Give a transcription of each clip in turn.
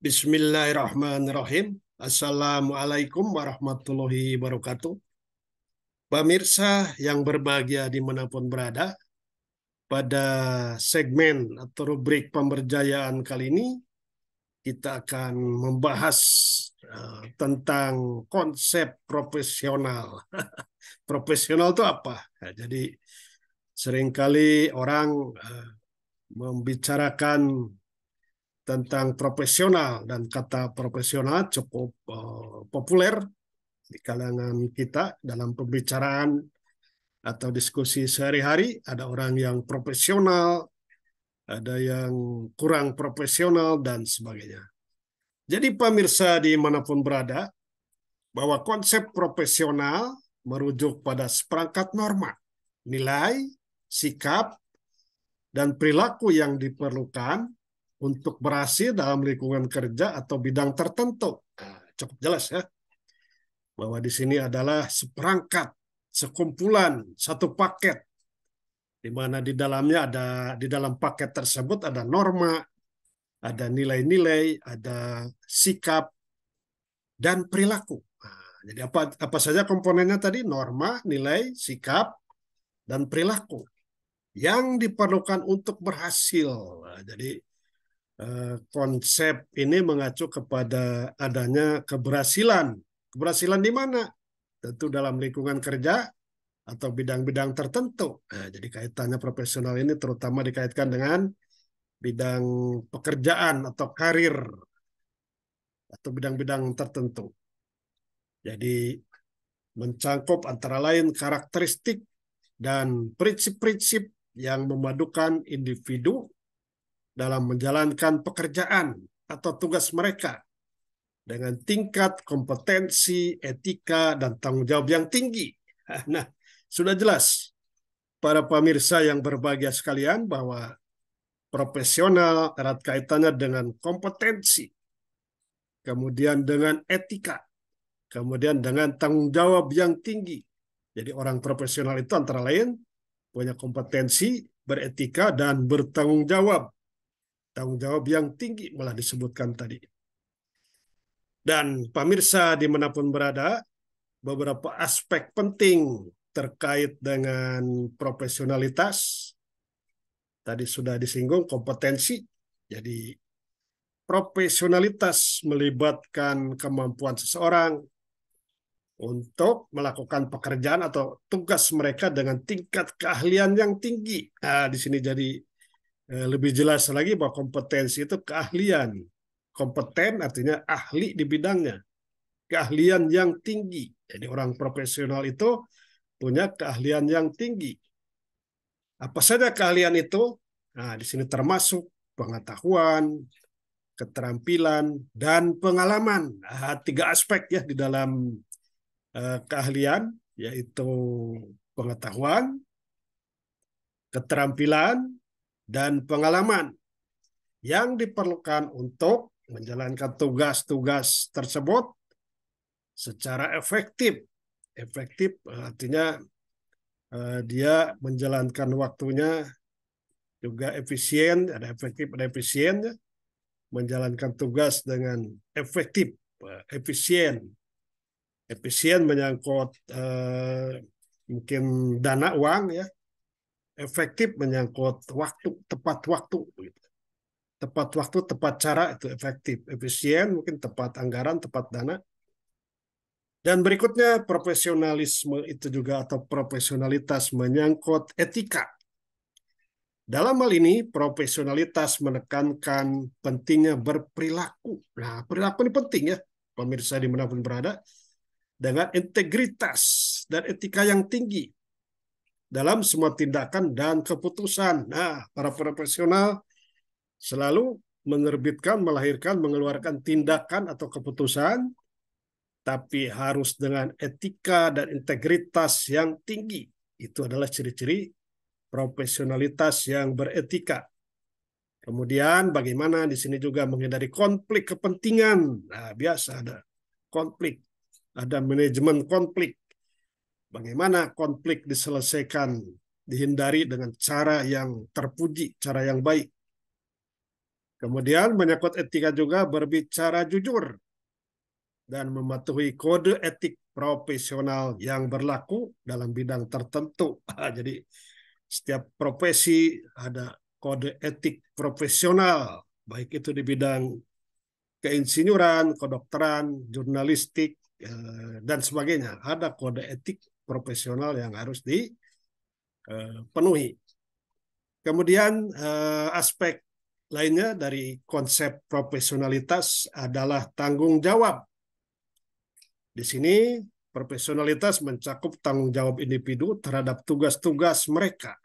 Bismillahirrahmanirrahim. Assalamualaikum warahmatullahi wabarakatuh. Pemirsa yang berbahagia di dimanapun berada, pada segmen atau rubrik pemberjayaan kali ini, kita akan membahas eh, tentang konsep profesional. profesional itu apa? Nah, jadi seringkali orang eh, membicarakan tentang profesional dan kata profesional cukup uh, populer di kalangan kita dalam pembicaraan atau diskusi sehari-hari ada orang yang profesional ada yang kurang profesional dan sebagainya jadi pemirsa di manapun berada bahwa konsep profesional merujuk pada seperangkat norma nilai sikap dan perilaku yang diperlukan untuk berhasil dalam lingkungan kerja atau bidang tertentu. Nah, cukup jelas ya. Bahwa di sini adalah seperangkat, sekumpulan, satu paket. Di mana di dalamnya ada, di dalam paket tersebut ada norma, ada nilai-nilai, ada sikap, dan perilaku. Nah, jadi apa apa saja komponennya tadi? Norma, nilai, sikap, dan perilaku yang diperlukan untuk berhasil. Nah, jadi Eh, konsep ini mengacu kepada adanya keberhasilan. Keberhasilan di mana? Tentu dalam lingkungan kerja atau bidang-bidang tertentu. Nah, jadi kaitannya profesional ini terutama dikaitkan dengan bidang pekerjaan atau karir atau bidang-bidang tertentu. Jadi mencangkup antara lain karakteristik dan prinsip-prinsip yang memadukan individu dalam menjalankan pekerjaan atau tugas mereka dengan tingkat kompetensi, etika, dan tanggung jawab yang tinggi. Nah, sudah jelas para pemirsa yang berbahagia sekalian bahwa profesional erat kaitannya dengan kompetensi, kemudian dengan etika, kemudian dengan tanggung jawab yang tinggi. Jadi orang profesional itu antara lain punya kompetensi, beretika, dan bertanggung jawab tanggung jawab yang tinggi malah disebutkan tadi. Dan pemirsa dimanapun berada, beberapa aspek penting terkait dengan profesionalitas, tadi sudah disinggung kompetensi, jadi profesionalitas melibatkan kemampuan seseorang untuk melakukan pekerjaan atau tugas mereka dengan tingkat keahlian yang tinggi. Nah, di sini jadi Eh, lebih jelas lagi bahwa kompetensi itu keahlian. Kompeten artinya ahli di bidangnya. Keahlian yang tinggi. Jadi orang profesional itu punya keahlian yang tinggi. Apa saja keahlian itu? Nah, di sini termasuk pengetahuan, keterampilan, dan pengalaman. Nah, tiga aspek ya di dalam eh, keahlian, yaitu pengetahuan, keterampilan, dan pengalaman yang diperlukan untuk menjalankan tugas-tugas tersebut secara efektif. Efektif eh, artinya eh, dia menjalankan waktunya juga efisien, ada efektif, dan efisien, menjalankan tugas dengan efektif, eh, efisien. Efisien menyangkut eh, mungkin dana uang ya, efektif menyangkut waktu tepat waktu gitu. tepat waktu tepat cara itu efektif efisien mungkin tepat anggaran tepat dana dan berikutnya profesionalisme itu juga atau profesionalitas menyangkut etika dalam hal ini profesionalitas menekankan pentingnya berperilaku nah perilaku ini penting ya pemirsa dimanapun berada dengan integritas dan etika yang tinggi dalam semua tindakan dan keputusan. Nah, para profesional selalu mengerbitkan, melahirkan, mengeluarkan tindakan atau keputusan, tapi harus dengan etika dan integritas yang tinggi. Itu adalah ciri-ciri profesionalitas yang beretika. Kemudian bagaimana di sini juga menghindari konflik kepentingan. Nah, biasa ada konflik, ada manajemen konflik bagaimana konflik diselesaikan, dihindari dengan cara yang terpuji, cara yang baik. Kemudian menyangkut etika juga berbicara jujur dan mematuhi kode etik profesional yang berlaku dalam bidang tertentu. Ah, jadi setiap profesi ada kode etik profesional, baik itu di bidang keinsinyuran, kedokteran, jurnalistik, eh, dan sebagainya. Ada kode etik profesional yang harus dipenuhi. Eh, Kemudian eh, aspek lainnya dari konsep profesionalitas adalah tanggung jawab. Di sini profesionalitas mencakup tanggung jawab individu terhadap tugas-tugas mereka,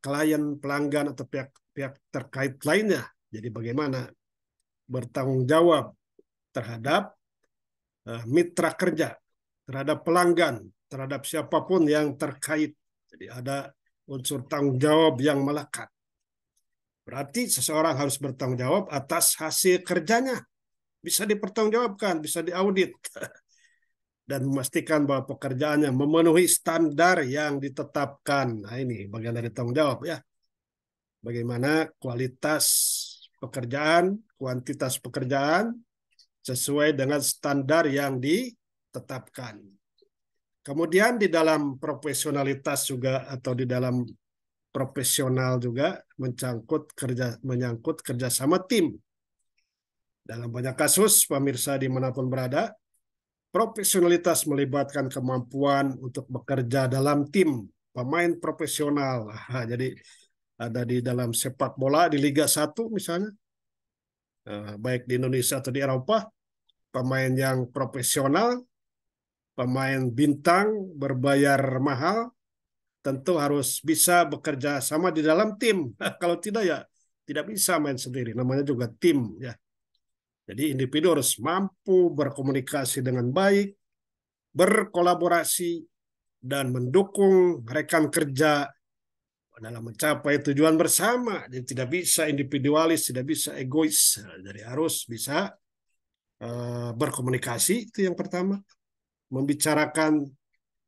klien, pelanggan atau pihak-pihak terkait lainnya. Jadi bagaimana bertanggung jawab terhadap eh, mitra kerja, terhadap pelanggan, terhadap siapapun yang terkait. Jadi ada unsur tanggung jawab yang melekat. Berarti seseorang harus bertanggung jawab atas hasil kerjanya. Bisa dipertanggungjawabkan, bisa diaudit. Dan memastikan bahwa pekerjaannya memenuhi standar yang ditetapkan. Nah ini bagian dari tanggung jawab ya. Bagaimana kualitas pekerjaan, kuantitas pekerjaan sesuai dengan standar yang ditetapkan. Kemudian di dalam profesionalitas juga atau di dalam profesional juga mencangkut kerja menyangkut kerjasama tim. Dalam banyak kasus, pemirsa di dimanapun berada, profesionalitas melibatkan kemampuan untuk bekerja dalam tim, pemain profesional. jadi ada di dalam sepak bola di Liga 1 misalnya, eh, baik di Indonesia atau di Eropa, pemain yang profesional pemain bintang berbayar mahal tentu harus bisa bekerja sama di dalam tim. Kalau tidak ya tidak bisa main sendiri. Namanya juga tim ya. Jadi individu harus mampu berkomunikasi dengan baik, berkolaborasi dan mendukung rekan kerja dalam mencapai tujuan bersama. Jadi tidak bisa individualis, tidak bisa egois. Jadi harus bisa eh, berkomunikasi itu yang pertama membicarakan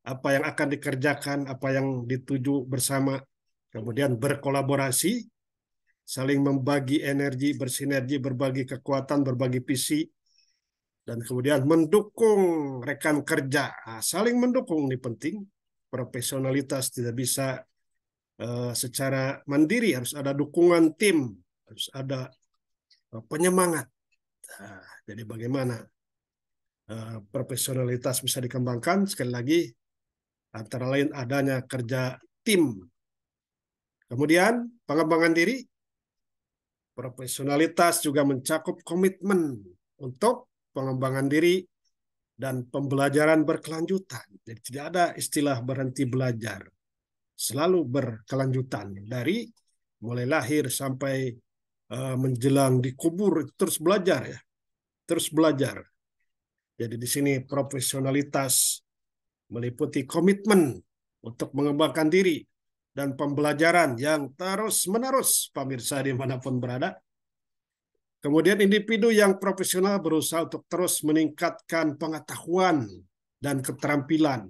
apa yang akan dikerjakan, apa yang dituju bersama, kemudian berkolaborasi, saling membagi energi, bersinergi, berbagi kekuatan, berbagi visi, dan kemudian mendukung rekan kerja, nah, saling mendukung ini penting. Profesionalitas tidak bisa uh, secara mandiri, harus ada dukungan tim, harus ada uh, penyemangat. Nah, jadi bagaimana Eh, profesionalitas bisa dikembangkan sekali lagi antara lain adanya kerja tim. Kemudian pengembangan diri, profesionalitas juga mencakup komitmen untuk pengembangan diri dan pembelajaran berkelanjutan. Jadi tidak ada istilah berhenti belajar. Selalu berkelanjutan dari mulai lahir sampai eh, menjelang dikubur terus belajar ya. Terus belajar. Jadi di sini profesionalitas meliputi komitmen untuk mengembangkan diri dan pembelajaran yang terus-menerus pemirsa dimanapun berada. Kemudian individu yang profesional berusaha untuk terus meningkatkan pengetahuan dan keterampilan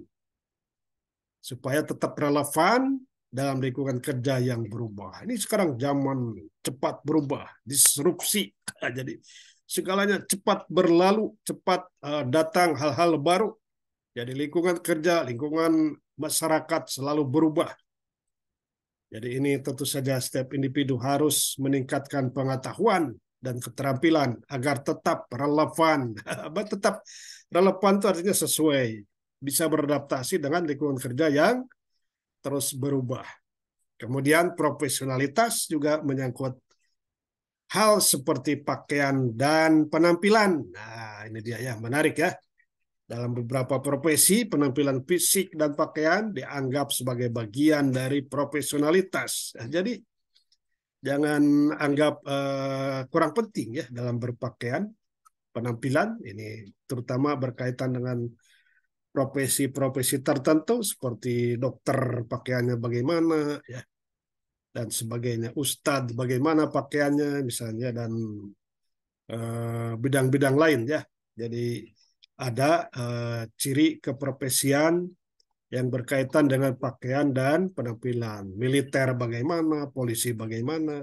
supaya tetap relevan dalam lingkungan kerja yang berubah. Ini sekarang zaman cepat berubah, disrupsi. Jadi segalanya cepat berlalu, cepat uh, datang hal-hal baru. Jadi lingkungan kerja, lingkungan masyarakat selalu berubah. Jadi ini tentu saja setiap individu harus meningkatkan pengetahuan dan keterampilan agar tetap relevan. tetap relevan itu artinya sesuai. Bisa beradaptasi dengan lingkungan kerja yang terus berubah. Kemudian profesionalitas juga menyangkut hal seperti pakaian dan penampilan. Nah, ini dia ya, menarik ya. Dalam beberapa profesi, penampilan fisik dan pakaian dianggap sebagai bagian dari profesionalitas. Nah, jadi, jangan anggap uh, kurang penting ya dalam berpakaian, penampilan. Ini terutama berkaitan dengan profesi-profesi tertentu seperti dokter pakaiannya bagaimana, ya dan sebagainya. Ustadz bagaimana pakaiannya misalnya dan eh, bidang-bidang uh, lain ya. Jadi ada uh, ciri keprofesian yang berkaitan dengan pakaian dan penampilan. Militer bagaimana, polisi bagaimana.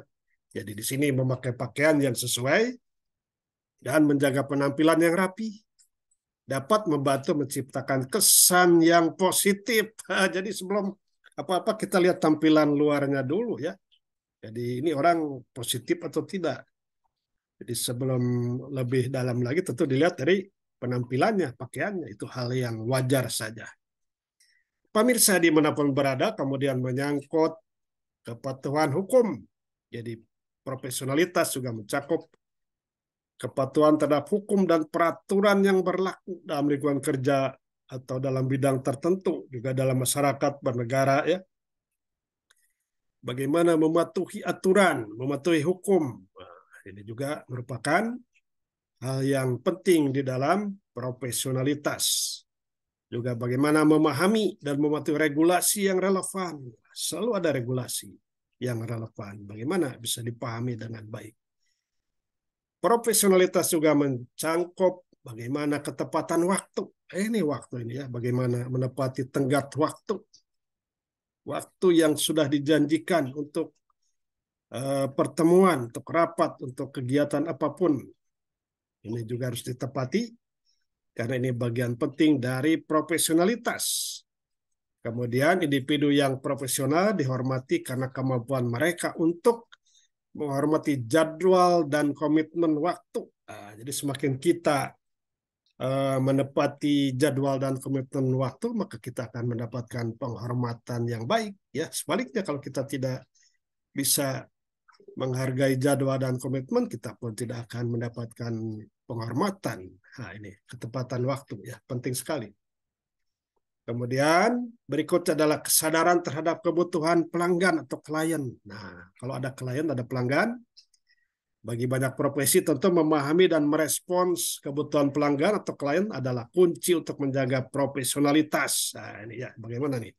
Jadi di sini memakai pakaian yang sesuai dan menjaga penampilan yang rapi dapat membantu menciptakan kesan yang positif. Jadi sebelum apa-apa kita lihat tampilan luarnya dulu ya. Jadi ini orang positif atau tidak. Jadi sebelum lebih dalam lagi tentu dilihat dari penampilannya, pakaiannya. Itu hal yang wajar saja. Pemirsa di manapun berada kemudian menyangkut kepatuhan hukum. Jadi profesionalitas juga mencakup kepatuhan terhadap hukum dan peraturan yang berlaku dalam lingkungan kerja atau dalam bidang tertentu juga dalam masyarakat bernegara ya bagaimana mematuhi aturan mematuhi hukum nah, ini juga merupakan hal yang penting di dalam profesionalitas juga bagaimana memahami dan mematuhi regulasi yang relevan selalu ada regulasi yang relevan bagaimana bisa dipahami dengan baik profesionalitas juga mencangkup bagaimana ketepatan waktu. Eh, ini waktu ini ya, bagaimana menepati tenggat waktu. Waktu yang sudah dijanjikan untuk eh, pertemuan, untuk rapat, untuk kegiatan apapun. Ini juga harus ditepati karena ini bagian penting dari profesionalitas. Kemudian individu yang profesional dihormati karena kemampuan mereka untuk menghormati jadwal dan komitmen waktu. Nah, jadi semakin kita Eh, menepati jadwal dan komitmen waktu maka kita akan mendapatkan penghormatan yang baik ya sebaliknya kalau kita tidak bisa menghargai jadwal dan komitmen kita pun tidak akan mendapatkan penghormatan nah ini ketepatan waktu ya penting sekali Kemudian berikutnya adalah kesadaran terhadap kebutuhan pelanggan atau klien. Nah, kalau ada klien ada pelanggan, bagi banyak profesi tentu memahami dan merespons kebutuhan pelanggan atau klien adalah kunci untuk menjaga profesionalitas. Nah, ini ya bagaimana nih?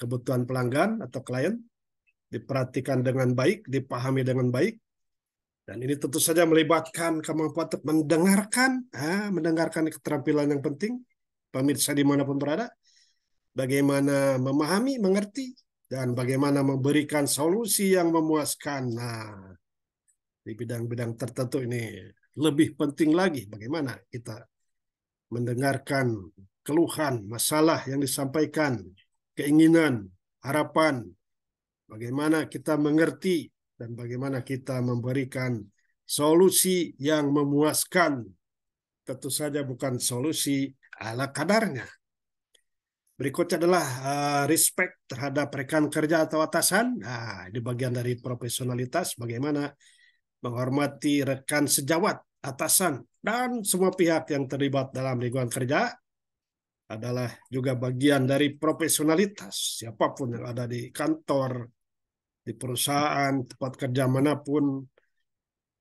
Kebutuhan pelanggan atau klien diperhatikan dengan baik, dipahami dengan baik. Dan ini tentu saja melibatkan kemampuan untuk mendengarkan, ah, mendengarkan keterampilan yang penting, pemirsa dimanapun berada, bagaimana memahami, mengerti, dan bagaimana memberikan solusi yang memuaskan. Nah, di bidang-bidang tertentu ini lebih penting lagi bagaimana kita mendengarkan keluhan, masalah yang disampaikan, keinginan, harapan, bagaimana kita mengerti dan bagaimana kita memberikan solusi yang memuaskan. Tentu saja bukan solusi ala kadarnya. Berikutnya adalah eh, respect terhadap rekan kerja atau atasan. Nah, di bagian dari profesionalitas bagaimana menghormati rekan sejawat, atasan, dan semua pihak yang terlibat dalam lingkungan kerja adalah juga bagian dari profesionalitas siapapun yang ada di kantor, di perusahaan, tempat kerja manapun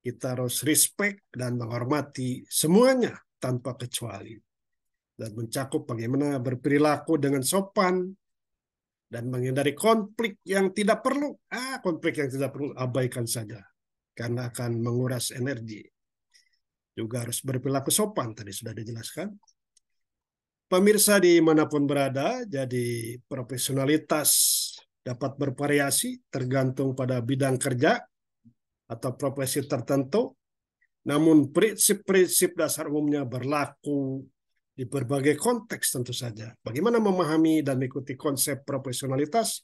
kita harus respect dan menghormati semuanya tanpa kecuali dan mencakup bagaimana berperilaku dengan sopan dan menghindari konflik yang tidak perlu. Ah, konflik yang tidak perlu abaikan saja karena akan menguras energi. Juga harus berperilaku sopan, tadi sudah dijelaskan. Pemirsa dimanapun berada, jadi profesionalitas dapat bervariasi tergantung pada bidang kerja atau profesi tertentu. Namun prinsip-prinsip dasar umumnya berlaku di berbagai konteks tentu saja. Bagaimana memahami dan mengikuti konsep profesionalitas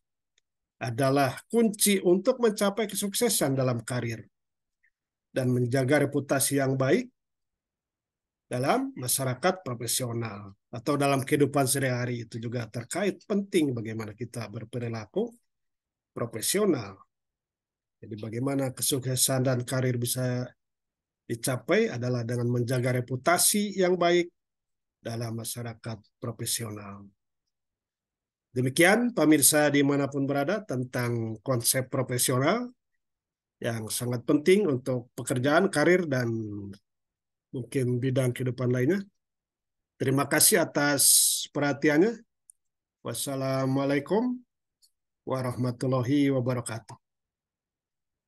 adalah kunci untuk mencapai kesuksesan dalam karir dan menjaga reputasi yang baik dalam masyarakat profesional atau dalam kehidupan sehari-hari itu juga terkait penting bagaimana kita berperilaku profesional. Jadi bagaimana kesuksesan dan karir bisa dicapai adalah dengan menjaga reputasi yang baik dalam masyarakat profesional. Demikian pemirsa dimanapun berada tentang konsep profesional yang sangat penting untuk pekerjaan, karir, dan mungkin bidang kehidupan lainnya. Terima kasih atas perhatiannya. Wassalamualaikum warahmatullahi wabarakatuh.